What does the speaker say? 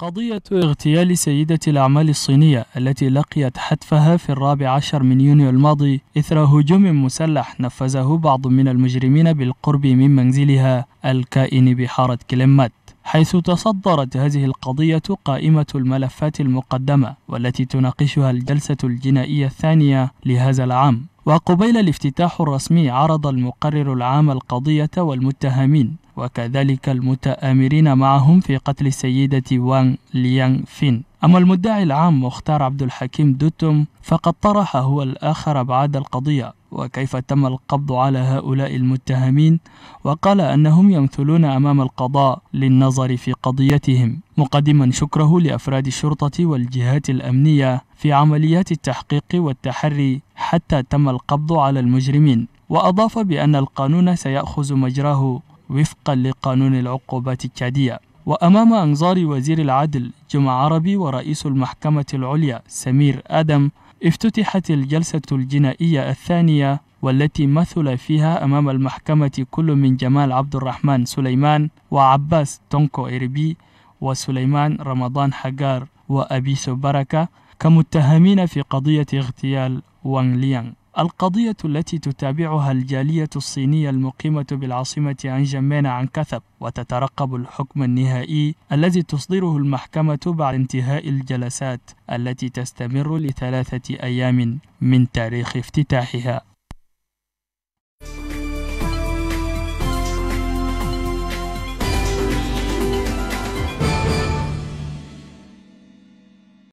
قضية اغتيال سيدة الأعمال الصينية التي لقيت حتفها في الرابع عشر من يونيو الماضي إثر هجوم مسلح نفذه بعض من المجرمين بالقرب من منزلها الكائن بحارة كليمات حيث تصدرت هذه القضية قائمة الملفات المقدمة والتي تناقشها الجلسة الجنائية الثانية لهذا العام وقبيل الافتتاح الرسمي عرض المقرر العام القضية والمتهمين وكذلك المتآمرين معهم في قتل السيدة وانغ ليانغ فين أما المدعي العام مختار عبد الحكيم دوتم فقد طرح هو الآخر بعد القضية وكيف تم القبض على هؤلاء المتهمين وقال أنهم يمثلون أمام القضاء للنظر في قضيتهم مقدما شكره لأفراد الشرطة والجهات الأمنية في عمليات التحقيق والتحري حتى تم القبض على المجرمين وأضاف بأن القانون سيأخذ مجراه وفقا لقانون العقوبات التعدية وأمام أنظار وزير العدل جمع عربي ورئيس المحكمة العليا سمير آدم افتتحت الجلسة الجنائية الثانية والتي مثل فيها أمام المحكمة كل من جمال عبد الرحمن سليمان وعباس تونكو إربي وسليمان رمضان حجار وأبيس بركة كمتهمين في قضية اغتيال وانغ ليانغ القضية التي تتابعها الجالية الصينية المقيمة بالعاصمة أنجمان عن كثب وتترقب الحكم النهائي الذي تصدره المحكمة بعد انتهاء الجلسات التي تستمر لثلاثة أيام من تاريخ افتتاحها